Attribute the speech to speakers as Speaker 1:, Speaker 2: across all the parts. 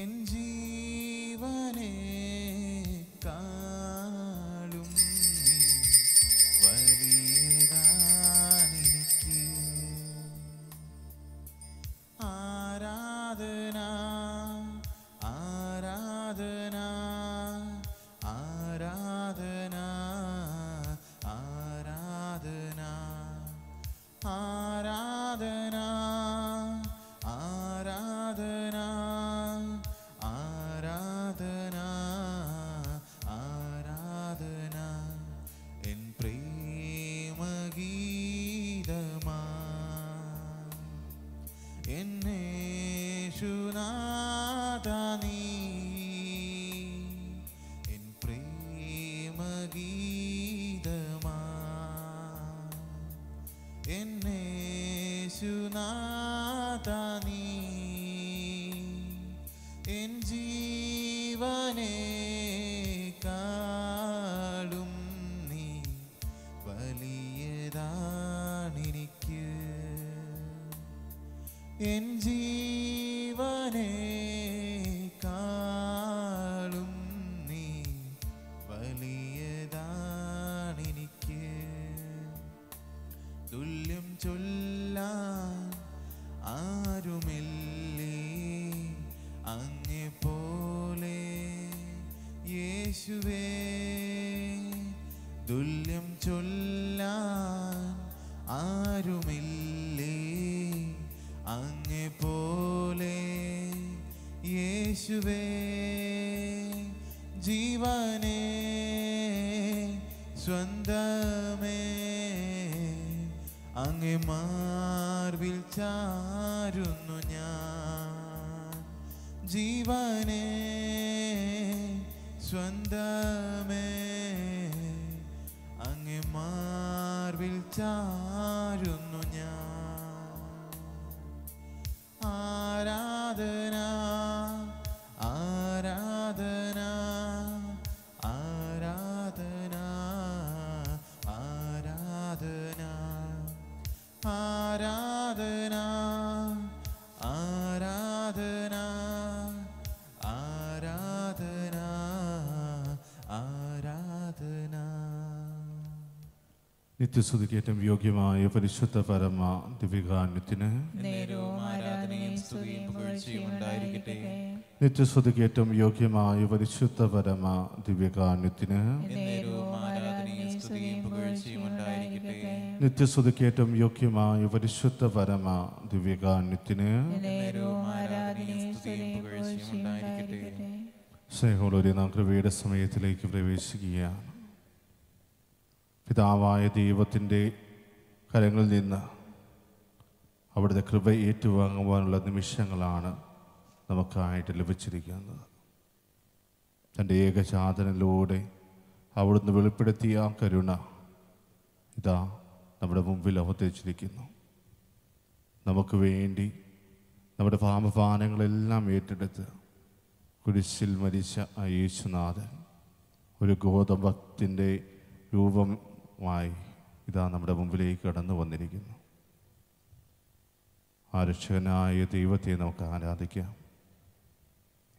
Speaker 1: என் ஜீவனே கா Mata യേശുവേ തുല്യം ചൊല്ലാൻ ആരുമില്ലേ അങ്ങേ പോലെ യേശുവേ ജീവനേ സ്വന്തമേ അങ്ങേ മാർവിൽ ചാരുന്നു ഞാൻ ജീവനേ സ്വന്തമേ അങ്ങേ മാർവിൽ ചാരുന്നു ഞാൻ ആരാധന ആരാധന ആരാധന ആരാധന ആരാധന
Speaker 2: നിത്യസ്തുതിക്കേറ്റം യോഗ്യമായ പരിശുദ്ധ പരമ ദിവ്യകാന്യത്തിന് നിത്യസ്തുതിക്കേറ്റം യോഗ്യമായ പരിശുദ്ധ പരമ ദിവ്യകാന്യത്തിന് നിത്യസ്തുതിക്കേറ്റം യോഗ്യമായ പരിശുദ്ധ പരമ ദിവ്യകാന്യത്തിന് സ്നേഹമുള്ളവരെ നാം കൃപയുടെ സമയത്തിലേക്ക് പ്രവേശിക്കുകയാണ് പിതാവായ ദൈവത്തിൻ്റെ കരങ്ങളിൽ നിന്ന് അവിടുത്തെ കൃപ ഏറ്റുവാങ്ങുവാനുള്ള നിമിഷങ്ങളാണ് നമുക്കായിട്ട് ലഭിച്ചിരിക്കുന്നത് തൻ്റെ ഏകചാതനിലൂടെ അവിടുന്ന് വെളിപ്പെടുത്തിയ ആ കരുണ ഇതാ നമ്മുടെ മുമ്പിൽ അവതരിച്ചിരിക്കുന്നു നമുക്ക് വേണ്ടി നമ്മുടെ പാപഭാനങ്ങളെല്ലാം ഏറ്റെടുത്ത് കുരിശിൽ മരിച്ച ആ യേശുനാഥൻ ഒരു ഗോതമ്പത്തിൻ്റെ രൂപം മായി ഇതാ നമ്മുടെ മുമ്പിലേക്ക് കടന്നു വന്നിരിക്കുന്നു ആരക്ഷകനായ ദൈവത്തെ നമുക്ക് ആരാധിക്കാം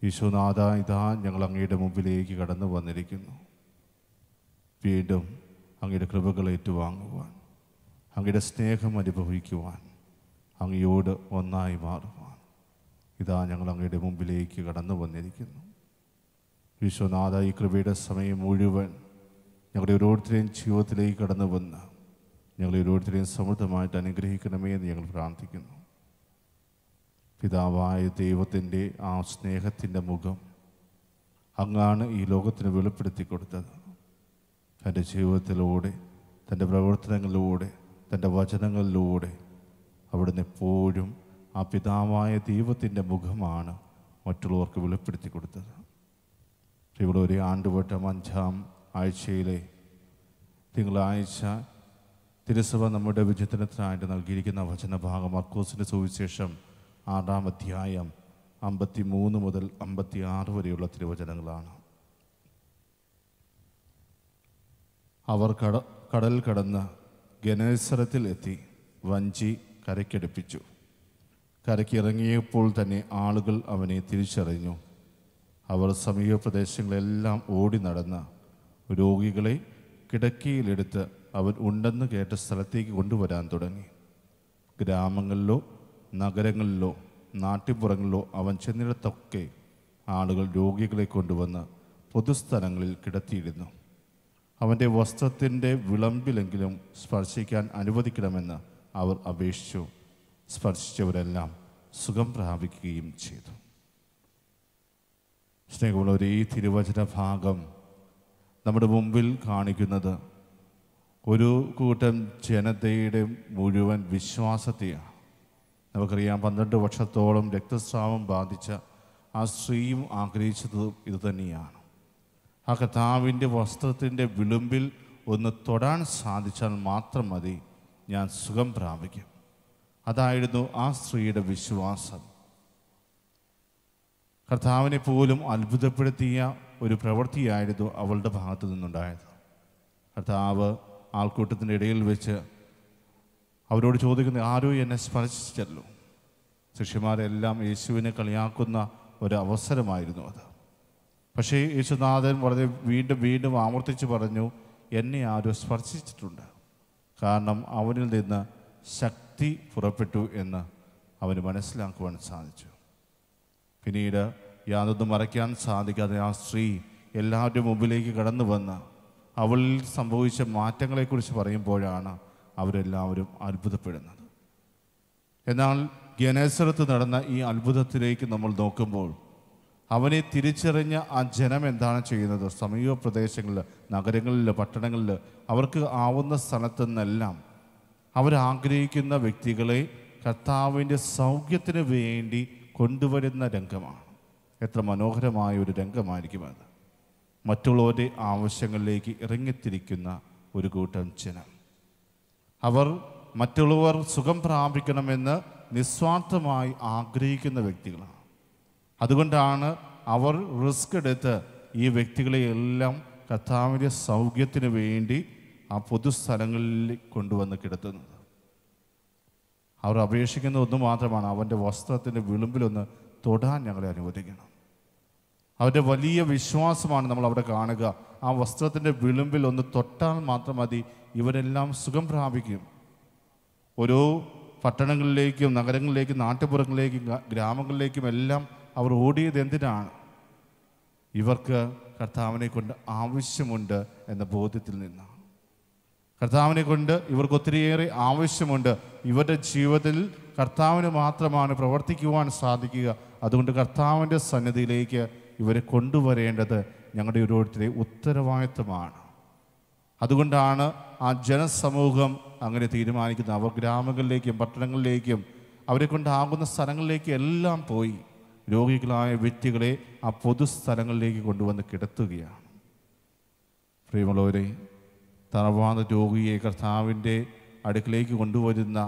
Speaker 2: യശോനാഥ ഇതാ ഞങ്ങൾ അങ്ങയുടെ മുമ്പിലേക്ക് കടന്നു വന്നിരിക്കുന്നു വീണ്ടും അങ്ങയുടെ കൃപകൾ ഏറ്റുവാങ്ങുവാൻ അങ്ങയുടെ സ്നേഹം അനുഭവിക്കുവാൻ അങ്ങയോട് ഒന്നായി മാറുവാൻ ഇതാ ഞങ്ങൾ അങ്ങയുടെ മുമ്പിലേക്ക് കടന്നു വന്നിരിക്കുന്നു വിശ്വനാഥ ഈ കൃപയുടെ സമയം മുഴുവൻ ഞങ്ങളുടെ ഓരോരുത്തരെയും ജീവിതത്തിലേക്ക് കടന്നു വന്ന് ഞങ്ങളെ ഓരോരുത്തരെയും സമൃദ്ധമായിട്ട് അനുഗ്രഹിക്കണമേ എന്ന് ഞങ്ങൾ പ്രാർത്ഥിക്കുന്നു പിതാവായ ദൈവത്തിൻ്റെ ആ സ്നേഹത്തിൻ്റെ മുഖം അങ്ങാണ് ഈ ലോകത്തിന് വെളിപ്പെടുത്തി കൊടുത്തത് തൻ്റെ ജീവിതത്തിലൂടെ തൻ്റെ പ്രവർത്തനങ്ങളിലൂടെ തൻ്റെ വചനങ്ങളിലൂടെ അവിടുന്ന് എപ്പോഴും ആ പിതാവായ ദൈവത്തിൻ്റെ മുഖമാണ് മറ്റുള്ളവർക്ക് വെളിപ്പെടുത്തി കൊടുത്തത് ഇവിടെ ഒരു ആണ്ടുവട്ടം അഞ്ചാം ആഴ്ചയിലെ തിങ്കളാഴ്ച തിരുസഭ നമ്മുടെ വിചിത്രത്തിനായിട്ട് നൽകിയിരിക്കുന്ന വചനഭാഗം മർക്കോസിൻ്റെ സുവിശേഷം ആറാം അധ്യായം അമ്പത്തി മൂന്ന് മുതൽ അമ്പത്തി ആറ് വരെയുള്ള തിരുവചനങ്ങളാണ് അവർ കട കടൽ കടന്ന് ഗനേശ്വരത്തിൽ എത്തി വഞ്ചി കരയ്ക്കടുപ്പിച്ചു കരയ്ക്കിറങ്ങിയപ്പോൾ തന്നെ ആളുകൾ അവനെ തിരിച്ചറിഞ്ഞു അവർ സമീപ പ്രദേശങ്ങളെല്ലാം ഓടി നടന്ന് രോഗികളെ കിടക്കിയിലെടുത്ത് അവൻ ഉണ്ടെന്ന് കേട്ട സ്ഥലത്തേക്ക് കൊണ്ടുവരാൻ തുടങ്ങി ഗ്രാമങ്ങളിലോ നഗരങ്ങളിലോ നാട്ടിൻപുറങ്ങളിലോ അവൻ ചെന്നിടത്തൊക്കെ ആളുകൾ രോഗികളെ കൊണ്ടുവന്ന് പൊതുസ്ഥലങ്ങളിൽ കിടത്തിയിരുന്നു അവൻ്റെ വസ്ത്രത്തിൻ്റെ വിളമ്പിലെങ്കിലും സ്പർശിക്കാൻ അനുവദിക്കണമെന്ന് അവർ അപേക്ഷിച്ചു സ്പർശിച്ചവരെല്ലാം സുഖം പ്രാപിക്കുകയും ചെയ്തു സ്നേഹമുള്ള ഒരേ തിരുവചന ഭാഗം നമ്മുടെ മുമ്പിൽ കാണിക്കുന്നത് ഒരു കൂട്ടം ജനതയുടെ മുഴുവൻ വിശ്വാസത്തെയാണ് നമുക്കറിയാം പന്ത്രണ്ട് വർഷത്തോളം രക്തസ്രാവം ബാധിച്ച ആ സ്ത്രീയും ആഗ്രഹിച്ചത് ഇതുതന്നെയാണ് ആ കഥാവിൻ്റെ വസ്ത്രത്തിൻ്റെ വിളുമ്പിൽ ഒന്ന് തൊടാൻ സാധിച്ചാൽ മാത്രം മതി ഞാൻ സുഖം പ്രാപിക്കും അതായിരുന്നു ആ സ്ത്രീയുടെ വിശ്വാസം കർത്താവിനെ പോലും അത്ഭുതപ്പെടുത്തിയ ഒരു പ്രവൃത്തിയായിരുന്നു അവളുടെ ഭാഗത്തു നിന്നുണ്ടായത് കർത്താവ് ആൾക്കൂട്ടത്തിൻ്റെ ഇടയിൽ വെച്ച് അവരോട് ചോദിക്കുന്ന ആരോ എന്നെ സ്പർശിച്ചല്ലോ ശിഷ്യന്മാരെല്ലാം യേശുവിനെ കളിയാക്കുന്ന ഒരു അവസരമായിരുന്നു അത് പക്ഷേ യേശുനാഥൻ വളരെ വീണ്ടും വീണ്ടും ആവർത്തിച്ച് പറഞ്ഞു എന്നെ ആരോ സ്പർശിച്ചിട്ടുണ്ട് കാരണം അവനിൽ നിന്ന് ശക്തി പുറപ്പെട്ടു എന്ന് അവന് മനസ്സിലാക്കുവാൻ സാധിച്ചു പിന്നീട് യാതൊന്നും മറയ്ക്കാൻ സാധിക്കാതെ ആ സ്ത്രീ എല്ലാവരുടെ മുമ്പിലേക്ക് കടന്നു വന്ന് അവളിൽ സംഭവിച്ച മാറ്റങ്ങളെക്കുറിച്ച് പറയുമ്പോഴാണ് അവരെല്ലാവരും അത്ഭുതപ്പെടുന്നത് എന്നാൽ ഗനേശ്വരത്ത് നടന്ന ഈ അത്ഭുതത്തിലേക്ക് നമ്മൾ നോക്കുമ്പോൾ അവനെ തിരിച്ചറിഞ്ഞ ആ ജനം എന്താണ് ചെയ്യുന്നത് സമീപ പ്രദേശങ്ങളിൽ നഗരങ്ങളിൽ പട്ടണങ്ങളിൽ അവർക്ക് ആവുന്ന സ്ഥലത്തു നിന്നെല്ലാം അവരാഗ്രഹിക്കുന്ന വ്യക്തികളെ കർത്താവിൻ്റെ സൗഖ്യത്തിന് വേണ്ടി കൊണ്ടുവരുന്ന രംഗമാണ് എത്ര മനോഹരമായ ഒരു രംഗമായിരിക്കും അത് മറ്റുള്ളവരുടെ ആവശ്യങ്ങളിലേക്ക് ഇറങ്ങിത്തിരിക്കുന്ന ഒരു കൂട്ടം ജനം അവർ മറ്റുള്ളവർ സുഖം പ്രാപിക്കണമെന്ന് നിസ്വാർത്ഥമായി ആഗ്രഹിക്കുന്ന വ്യക്തികളാണ് അതുകൊണ്ടാണ് അവർ റിസ്ക് എടുത്ത് ഈ വ്യക്തികളെയെല്ലാം കഥാവിൻ്റെ സൗഖ്യത്തിന് വേണ്ടി ആ പൊതുസ്ഥലങ്ങളിൽ കൊണ്ടുവന്ന് കിടത്തുന്നത് അവർ അപേക്ഷിക്കുന്ന ഒന്ന് മാത്രമാണ് അവൻ്റെ വസ്ത്രത്തിൻ്റെ വിളുമ്പിലൊന്ന് തൊടാൻ ഞങ്ങളെ അനുവദിക്കണം അവൻ്റെ വലിയ വിശ്വാസമാണ് നമ്മൾ അവിടെ കാണുക ആ വസ്ത്രത്തിൻ്റെ വിളിമ്പിൽ ഒന്ന് തൊട്ടാൽ മാത്രം മതി ഇവരെല്ലാം സുഖം പ്രാപിക്കും ഓരോ പട്ടണങ്ങളിലേക്കും നഗരങ്ങളിലേക്കും നാട്ടുപുറങ്ങളിലേക്കും ഗ്രാമങ്ങളിലേക്കും എല്ലാം അവർ ഓടിയത് എന്തിനാണ് ഇവർക്ക് കർത്താവിനെ കൊണ്ട് ആവശ്യമുണ്ട് എന്ന ബോധ്യത്തിൽ നിന്നാണ് കർത്താവിനെ കൊണ്ട് ഇവർക്ക് ഒത്തിരിയേറെ ആവശ്യമുണ്ട് ഇവരുടെ ജീവിതത്തിൽ കർത്താവിന് മാത്രമാണ് പ്രവർത്തിക്കുവാൻ സാധിക്കുക അതുകൊണ്ട് കർത്താവിൻ്റെ സന്നിധിയിലേക്ക് ഇവരെ കൊണ്ടുവരേണ്ടത് ഞങ്ങളുടെ ഓരോരുത്തരെ ഉത്തരവാദിത്വമാണ് അതുകൊണ്ടാണ് ആ ജനസമൂഹം അങ്ങനെ തീരുമാനിക്കുന്നത് അവർ ഗ്രാമങ്ങളിലേക്കും പട്ടണങ്ങളിലേക്കും അവരെ കൊണ്ടാകുന്ന സ്ഥലങ്ങളിലേക്കും എല്ലാം പോയി രോഗികളായ വ്യക്തികളെ ആ പൊതുസ്ഥലങ്ങളിലേക്ക് കൊണ്ടുവന്ന് കിടത്തുകയാണ് പ്രിയമുള്ളവരെ തറവാദ രോഗിയെ കർത്താവിൻ്റെ അടുക്കിലേക്ക് കൊണ്ടുവരുന്ന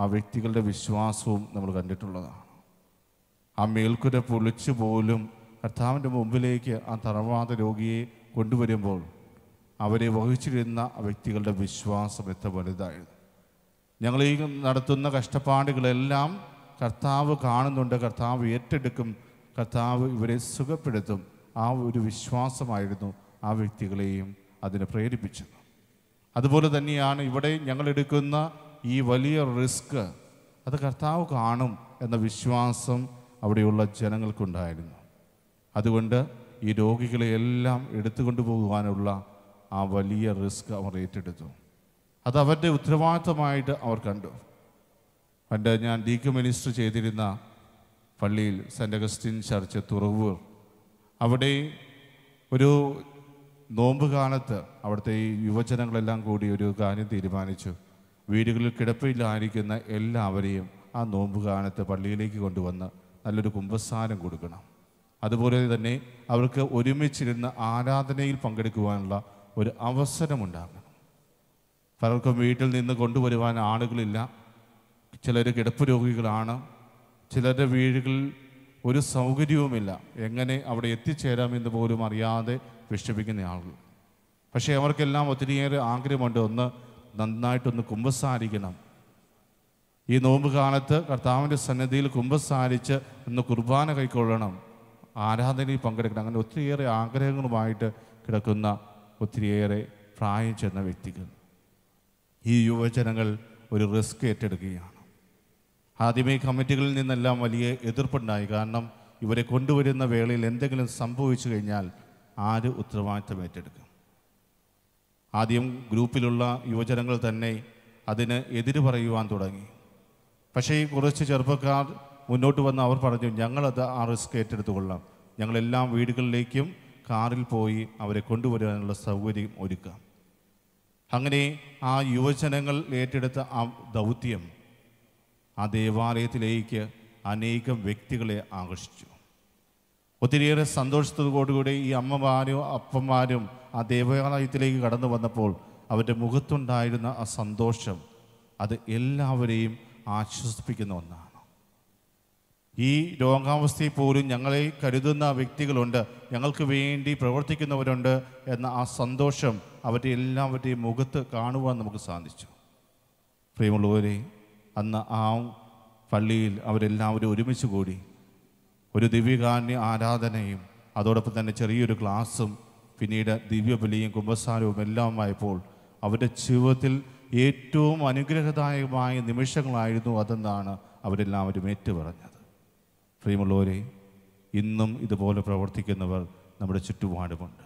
Speaker 2: ആ വ്യക്തികളുടെ വിശ്വാസവും നമ്മൾ കണ്ടിട്ടുള്ളതാണ് ആ മേൽക്കുര പൊളിച്ചു പോലും കർത്താവിൻ്റെ മുമ്പിലേക്ക് ആ തറവാത രോഗിയെ കൊണ്ടുവരുമ്പോൾ അവരെ വഹിച്ചിരുന്ന വ്യക്തികളുടെ വിശ്വാസം എത്ര വലുതായിരുന്നു ഞങ്ങൾ ഈ നടത്തുന്ന കഷ്ടപ്പാടുകളെല്ലാം കർത്താവ് കാണുന്നുണ്ട് കർത്താവ് ഏറ്റെടുക്കും കർത്താവ് ഇവരെ സുഖപ്പെടുത്തും ആ ഒരു വിശ്വാസമായിരുന്നു ആ വ്യക്തികളെയും അതിനെ പ്രേരിപ്പിച്ചത് അതുപോലെ തന്നെയാണ് ഇവിടെ ഞങ്ങളെടുക്കുന്ന ഈ വലിയ റിസ്ക് അത് കർത്താവ് കാണും എന്ന വിശ്വാസം അവിടെയുള്ള ജനങ്ങൾക്കുണ്ടായിരുന്നു അതുകൊണ്ട് ഈ രോഗികളെ എല്ലാം എടുത്തുകൊണ്ടു പോകുവാനുള്ള ആ വലിയ റിസ്ക് അവർ ഏറ്റെടുത്തു അത് അവരുടെ ഉത്തരവാദിത്തമായിട്ട് അവർ കണ്ടു പണ്ട് ഞാൻ കെ മിനിസ്റ്റർ ചെയ്തിരുന്ന പള്ളിയിൽ സെൻ്റ് അഗസ്റ്റിൻ ചർച്ച് തുറവൂർ അവിടെ ഒരു നോമ്പ് കാലത്ത് അവിടുത്തെ ഈ യുവജനങ്ങളെല്ലാം കൂടി ഒരു കാര്യം തീരുമാനിച്ചു വീടുകളിൽ കിടപ്പില്ലായിരിക്കുന്ന എല്ലാവരെയും ആ നോമ്പ് കാലത്ത് പള്ളിയിലേക്ക് കൊണ്ടുവന്ന് നല്ലൊരു കുമ്പസാരം കൊടുക്കണം അതുപോലെ തന്നെ അവർക്ക് ഒരുമിച്ചിരുന്ന് ആരാധനയിൽ പങ്കെടുക്കുവാനുള്ള ഒരു അവസരമുണ്ടാകണം പലർക്കും വീട്ടിൽ നിന്ന് കൊണ്ടുവരുവാൻ ആളുകളില്ല ചിലർ കിടപ്പ് രോഗികളാണ് ചിലരുടെ വീടുകളിൽ ഒരു സൗകര്യവുമില്ല എങ്ങനെ അവിടെ എത്തിച്ചേരാമെന്ന് പോലും അറിയാതെ വിഷമിക്കുന്ന ആളുകൾ പക്ഷേ അവർക്കെല്ലാം ഒത്തിരിയേറെ ആഗ്രഹമുണ്ട് ഒന്ന് നന്നായിട്ടൊന്ന് കുമ്പസാരിക്കണം ഈ നോമ്പ് കാലത്ത് കർത്താവിൻ്റെ സന്നദ്ധിയിൽ കുമ്പസാരിച്ച് ഒന്ന് കുർബാന കൈക്കൊള്ളണം ആരാധനയിൽ പങ്കെടുക്കണം അങ്ങനെ ഒത്തിരിയേറെ ആഗ്രഹങ്ങളുമായിട്ട് കിടക്കുന്ന ഒത്തിരിയേറെ പ്രായം ചെന്ന വ്യക്തികൾ ഈ യുവജനങ്ങൾ ഒരു റിസ്ക് ഏറ്റെടുക്കുകയാണ് ആദ്യമേ കമ്മിറ്റികളിൽ നിന്നെല്ലാം വലിയ എതിർപ്പുണ്ടായി കാരണം ഇവരെ കൊണ്ടുവരുന്ന വേളയിൽ എന്തെങ്കിലും സംഭവിച്ചു കഴിഞ്ഞാൽ ആര് ഉത്തരവാദിത്തം ഏറ്റെടുക്കും ആദ്യം ഗ്രൂപ്പിലുള്ള യുവജനങ്ങൾ തന്നെ അതിന് എതിര് പറയുവാൻ തുടങ്ങി പക്ഷേ ഈ കുറച്ച് ചെറുപ്പക്കാർ മുന്നോട്ട് വന്ന് അവർ പറഞ്ഞു ഞങ്ങളത് ആ റിസ്ക് കൊള്ളാം ഞങ്ങളെല്ലാം വീടുകളിലേക്കും കാറിൽ പോയി അവരെ കൊണ്ടുവരാനുള്ള സൗകര്യം ഒരുക്കാം അങ്ങനെ ആ യുവജനങ്ങൾ ഏറ്റെടുത്ത ആ ദൗത്യം ആ ദേവാലയത്തിലേക്ക് അനേകം വ്യക്തികളെ ആകർഷിച്ചു ഒത്തിരിയേറെ സന്തോഷത്തോടുകൂടി ഈ അമ്മമാരും അപ്പന്മാരും ആ ദേവാലയത്തിലേക്ക് കടന്നു വന്നപ്പോൾ അവരുടെ മുഖത്തുണ്ടായിരുന്ന ആ സന്തോഷം അത് എല്ലാവരെയും ആശ്വസിപ്പിക്കുന്ന ഒന്നാണ് ഈ രോഗാവസ്ഥയിൽ പോലും ഞങ്ങളെ കരുതുന്ന വ്യക്തികളുണ്ട് ഞങ്ങൾക്ക് വേണ്ടി പ്രവർത്തിക്കുന്നവരുണ്ട് എന്ന ആ സന്തോഷം അവരുടെ എല്ലാവരുടെയും മുഖത്ത് കാണുവാൻ നമുക്ക് സാധിച്ചു പ്രിയമുള്ളവരെ അന്ന് ആ പള്ളിയിൽ അവരെല്ലാവരും ഒരുമിച്ച് കൂടി ഒരു ദിവ്യകാന്യ ആരാധനയും അതോടൊപ്പം തന്നെ ചെറിയൊരു ക്ലാസ്സും പിന്നീട് ദിവ്യബലിയും കുമ്പസാരവും ആയപ്പോൾ അവരുടെ ജീവിതത്തിൽ ഏറ്റവും അനുഗ്രഹദായകമായ നിമിഷങ്ങളായിരുന്നു അതെന്നാണ് അവരെല്ലാവരും ഏറ്റുപറഞ്ഞത് പ്രിയമുള്ളവരെ ഇന്നും ഇതുപോലെ പ്രവർത്തിക്കുന്നവർ നമ്മുടെ ചുറ്റുപാടുമുണ്ട്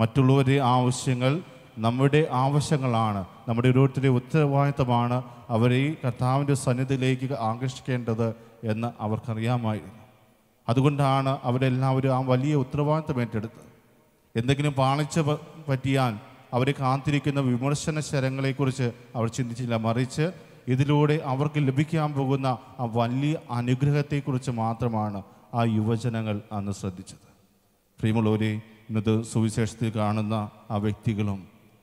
Speaker 2: മറ്റുള്ളവരുടെ ആവശ്യങ്ങൾ നമ്മുടെ ആവശ്യങ്ങളാണ് നമ്മുടെ ഓരോരുത്തരുടെ ഉത്തരവാദിത്തമാണ് അവരെ ഈ കർത്താവിൻ്റെ സന്നിധിയിലേക്ക് ആകർഷിക്കേണ്ടത് എന്ന് അവർക്കറിയാമായിരുന്നു അതുകൊണ്ടാണ് അവരെല്ലാവരും ആ വലിയ ഉത്തരവാദിത്തം ഏറ്റെടുത്തത് എന്തെങ്കിലും പാളിച്ച പറ്റിയാൽ അവരെ കാത്തിരിക്കുന്ന വിമർശന ശരങ്ങളെക്കുറിച്ച് അവർ ചിന്തിച്ചില്ല മറിച്ച് ഇതിലൂടെ അവർക്ക് ലഭിക്കാൻ പോകുന്ന ആ വലിയ അനുഗ്രഹത്തെക്കുറിച്ച് മാത്രമാണ് ആ യുവജനങ്ങൾ അന്ന് ശ്രദ്ധിച്ചത് പ്രിയമുള്ളവരെ ഇന്നത് സുവിശേഷത്തിൽ കാണുന്ന ആ വ്യക്തികളും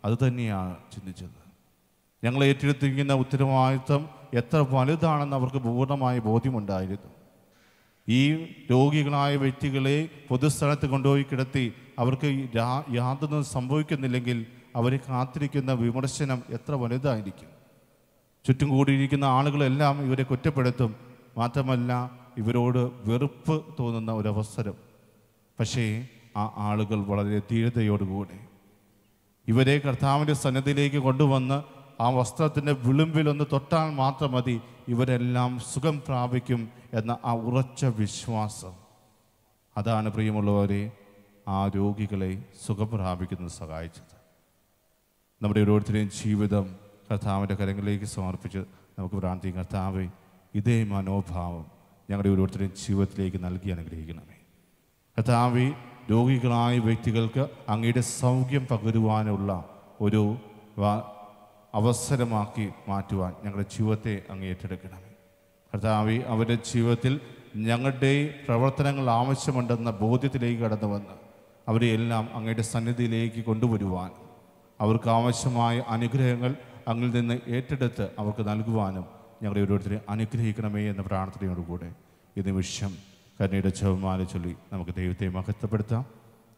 Speaker 2: അതുതന്നെയാണ് ചിന്തിച്ചത് ഞങ്ങൾ ഏറ്റെടുത്തിരിക്കുന്ന ഉത്തരവാദിത്വം എത്ര വലുതാണെന്ന് അവർക്ക് പൂർണ്ണമായ ബോധ്യമുണ്ടായിരുന്നു ഈ രോഗികളായ വ്യക്തികളെ പൊതുസ്ഥലത്ത് കൊണ്ടുപോയി കിടത്തി അവർക്ക് യാതൊന്നും സംഭവിക്കുന്നില്ലെങ്കിൽ അവരെ കാത്തിരിക്കുന്ന വിമർശനം എത്ര വലുതായിരിക്കും ചുറ്റും കൂടിയിരിക്കുന്ന ആളുകളെല്ലാം ഇവരെ കുറ്റപ്പെടുത്തും മാത്രമല്ല ഇവരോട് വെറുപ്പ് തോന്നുന്ന ഒരവസരം പക്ഷേ ആ ആളുകൾ വളരെ ധീരതയോടുകൂടി ഇവരെ കർത്താവിൻ്റെ സന്നദ്ധിയിലേക്ക് കൊണ്ടുവന്ന് ആ വസ്ത്രത്തിൻ്റെ വിളിമ്പിലൊന്ന് തൊട്ടാൽ മാത്രം മതി ഇവരെല്ലാം സുഖം പ്രാപിക്കും എന്ന ആ ഉറച്ച വിശ്വാസം അതാണ് പ്രിയമുള്ളവരെ ആ രോഗികളെ സുഖം പ്രാപിക്കുന്നത് സഹായിച്ചത് നമ്മുടെ ഓരോരുത്തരുടെയും ജീവിതം കർത്താവിൻ്റെ കരങ്ങളിലേക്ക് സമർപ്പിച്ച് നമുക്ക് പ്രാർത്ഥിക്കാം കർത്താവ് ഇതേ മനോഭാവം ഞങ്ങളുടെ ഓരോരുത്തരുടെയും ജീവിതത്തിലേക്ക് നൽകി അനുഗ്രഹിക്കണമേ കർത്താവ് രോഗികളായ വ്യക്തികൾക്ക് അങ്ങയുടെ സൗഖ്യം പകരുവാനുള്ള ഒരു അവസരമാക്കി മാറ്റുവാൻ ഞങ്ങളുടെ ജീവിതത്തെ അങ്ങ് ഏറ്റെടുക്കണമേ കർത്താവ് അവരുടെ ജീവിതത്തിൽ ഞങ്ങളുടെ പ്രവർത്തനങ്ങൾ ആവശ്യമുണ്ടെന്ന ബോധ്യത്തിലേക്ക് കടന്നു വന്ന് അവരെയെല്ലാം അങ്ങയുടെ സന്നിധിയിലേക്ക് കൊണ്ടുവരുവാൻ അവർക്ക് ആവശ്യമായ അനുഗ്രഹങ്ങൾ അങ്ങിൽ നിന്ന് ഏറ്റെടുത്ത് അവർക്ക് നൽകുവാനും ഞങ്ങളെ ഓരോരുത്തരെ അനുഗ്രഹിക്കണമേ എന്ന പ്രാർത്ഥനയോടുകൂടെ ഈ നിമിഷം കരുണയുടെ ചെവമാല ചൊല്ലി നമുക്ക് ദൈവത്തെ മഹത്വപ്പെടുത്താം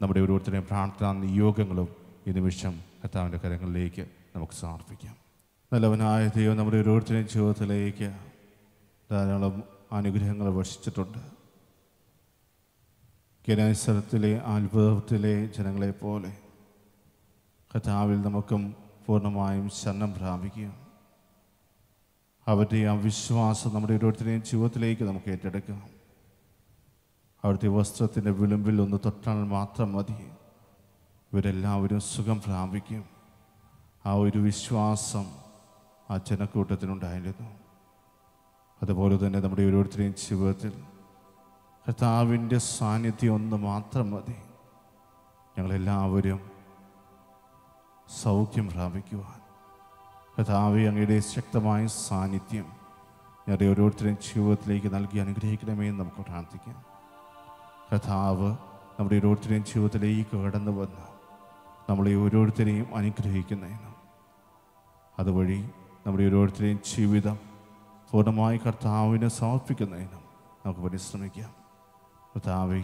Speaker 2: നമ്മുടെ ഓരോരുത്തരുടെയും പ്രാർത്ഥനാ നിയോഗങ്ങളും ഈ നിമിഷം കർത്താവിൻ്റെ കരങ്ങളിലേക്ക് നമുക്ക് സമർപ്പിക്കാം നല്ലവനായ ദൈവം നമ്മുടെ ഓരോരുത്തരുടെയും ജീവിതത്തിലേക്ക് ധാരാളം അനുഗ്രഹങ്ങൾ വർഷിച്ചിട്ടുണ്ട് കെനാസരത്തിലെ അത്ഭുതത്തിലെ ജനങ്ങളെപ്പോലെ കഥാവിൽ നമുക്കും പൂർണ്ണമായും ശരണം പ്രാപിക്കുക അവരുടെ ആ വിശ്വാസം നമ്മുടെ ഓരോരുത്തരെയും ജീവിതത്തിലേക്ക് നമുക്ക് ഏറ്റെടുക്കാം അവിടുത്തെ വസ്ത്രത്തിൻ്റെ വിളിമ്പിൽ ഒന്ന് തൊട്ടാൽ മാത്രം മതി ഇവരെല്ലാവരും സുഖം പ്രാപിക്കും ആ ഒരു വിശ്വാസം ആ ജനക്കൂട്ടത്തിനുണ്ടായിരുന്നു അതുപോലെ തന്നെ നമ്മുടെ ഓരോരുത്തരെയും ജീവിതത്തിൽ കർത്താവിൻ്റെ സാന്നിധ്യം ഒന്ന് മാത്രം മതി ഞങ്ങളെല്ലാവരും സൗഖ്യം പ്രാപിക്കുവാൻ കഥാവി അങ്ങയുടെ ശക്തമായ സാന്നിധ്യം ഞങ്ങളുടെ ഓരോരുത്തരും ജീവിതത്തിലേക്ക് നൽകി അനുഗ്രഹിക്കണമേ എന്ന് നമുക്ക് പ്രാർത്ഥിക്കാം കഥാവ് നമ്മുടെ ഓരോരുത്തരെയും ജീവിതത്തിലേക്ക് കടന്നു വന്ന് നമ്മളെ ഓരോരുത്തരെയും അനുഗ്രഹിക്കുന്നതിന് അതുവഴി നമ്മുടെ ഓരോരുത്തരെയും ജീവിതം പൂർണ്ണമായി കർത്താവിനെ സമർപ്പിക്കുന്നതിനും നമുക്ക് പരിശ്രമിക്കാം കർത്താവ്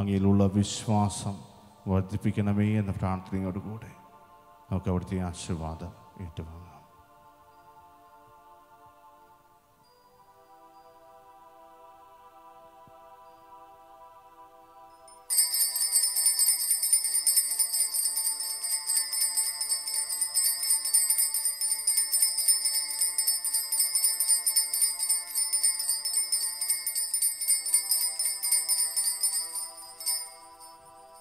Speaker 2: അങ്ങയിലുള്ള വിശ്വാസം വർദ്ധിപ്പിക്കണമേ എന്ന പ്രാർത്ഥനയോടുകൂടെ നമുക്ക് അവിടുത്തെ ആശീർവാദം ഏറ്റുവാങ്ങാം